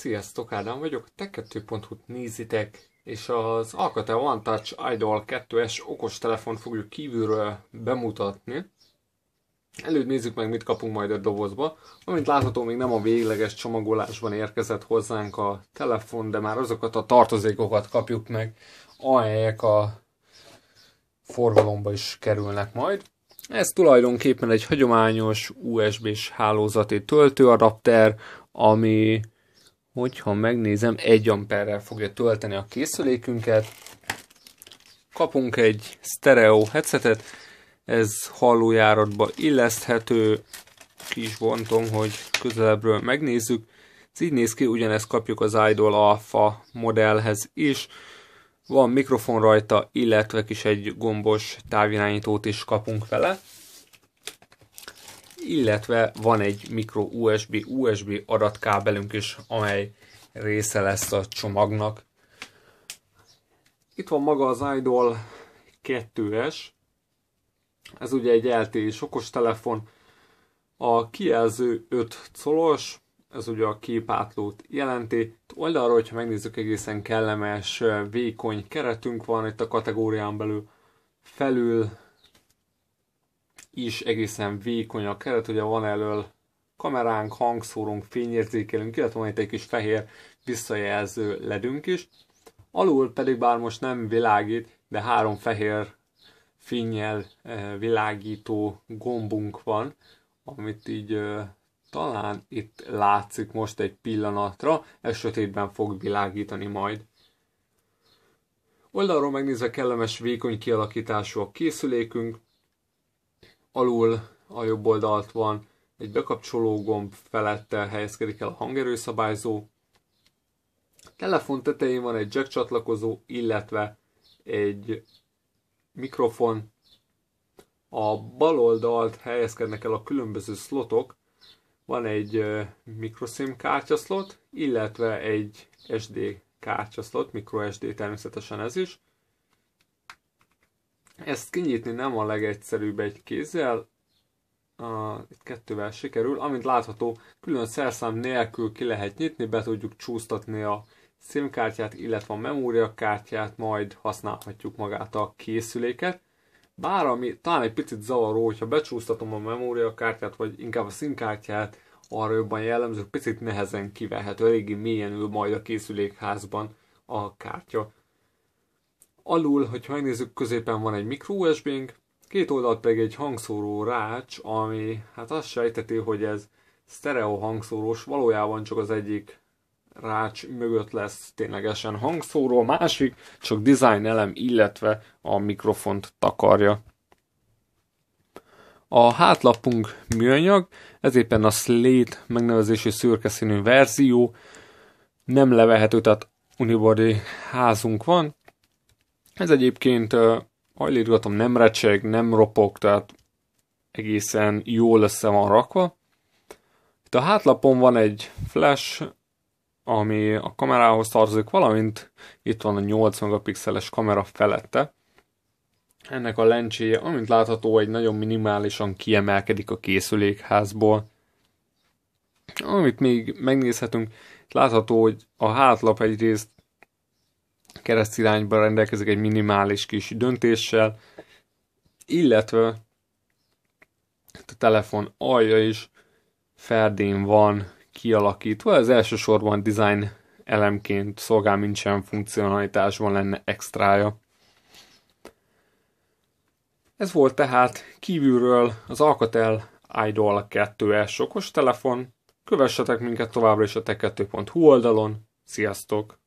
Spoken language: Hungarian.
Sziasztok, Ádám vagyok, tekettő.hu nézitek, és az Alcatel One Touch Idol 2S okostelefon fogjuk kívülről bemutatni. Előbb nézzük meg, mit kapunk majd a dobozba. Amint látható, még nem a végleges csomagolásban érkezett hozzánk a telefon, de már azokat a tartozékokat kapjuk meg, amelyek a forgalomba is kerülnek majd. Ez tulajdonképpen egy hagyományos USB-s hálózati töltőadapter, ami hogyha megnézem, egy amperrel fogja tölteni a készülékünket. Kapunk egy stereo headsetet, ez hallójáratba illeszthető, kis bontom, hogy közelebbről megnézzük. Ez így néz ki, ugyanezt kapjuk az Idol Alpha modellhez is. Van mikrofon rajta, illetve kis egy gombos távirányítót is kapunk vele illetve van egy mikro USB, USB adatkábelünk is, amely része lesz a csomagnak. Itt van maga az Idol 2S, ez ugye egy LTE sokos telefon, a kijelző 5 colos, ez ugye a képátlót jelenti. Itt oldalról, hogyha megnézzük, egészen kellemes, vékony keretünk van itt a kategórián belül. Felül is egészen a keret, ugye van elől kameránk, hangszórunk, fényérzékelünk, illetve van itt egy kis fehér visszajelző ledünk is. Alul pedig bár most nem világít, de három fehér fényjel eh, világító gombunk van, amit így eh, talán itt látszik most egy pillanatra, ez sötétben fog világítani majd. Oldalról megnézve kellemes vékony kialakítású a készülékünk, alul a jobb oldalt van, egy bekapcsoló gomb felette helyezkedik el a hangerőszabályzó, telefon tetején van egy jack csatlakozó, illetve egy mikrofon. A bal oldalt helyezkednek el a különböző slotok, van egy microSIM kártyaszlot, illetve egy SD kártyaszlot, microSD természetesen ez is, ezt kinyitni nem a legegyszerűbb egy kézzel, a, itt kettővel sikerül, amint látható, külön szerszám nélkül ki lehet nyitni, be tudjuk csúsztatni a SIM-kártyát, illetve a memóriakártyát, majd használhatjuk magát a készüléket. Bár ami talán egy picit zavaró, hogyha becsúsztatom a memóriakártyát, vagy inkább a SIM-kártyát, arra jobban jellemző, picit nehezen kivehető, eléggé mélyen ül majd a készülékházban a kártya. Alul, hogy megnézzük, középen van egy micro usb két oldalt pedig egy hangszóró rács, ami hát azt sejteti, hogy ez stereo hangszórós, valójában csak az egyik rács mögött lesz ténylegesen hangszóró, a másik csak design elem, illetve a mikrofont takarja. A hátlapunk műanyag, ez éppen a Slate megnevezésű szürke színű verzió, nem levehető, tehát unibody házunk van, ez egyébként hajlítgatom, nem recseg, nem ropog, tehát egészen jól össze van rakva. Itt a hátlapon van egy flash, ami a kamerához tartozik, valamint itt van a 8 megapixeles kamera felette. Ennek a lencséje, amint látható, egy nagyon minimálisan kiemelkedik a készülékházból. Amit még megnézhetünk, látható, hogy a hátlap egyrészt keresztirányba rendelkezik egy minimális kis döntéssel, illetve a telefon alja is ferdén van kialakítva, ez elsősorban design elemként szolgál, mint sem funkcionalitásban lenne extrája. Ez volt tehát kívülről az Alcatel Idol 2S okos telefon. Kövessetek minket továbbra is a tech2.hu oldalon. Sziasztok!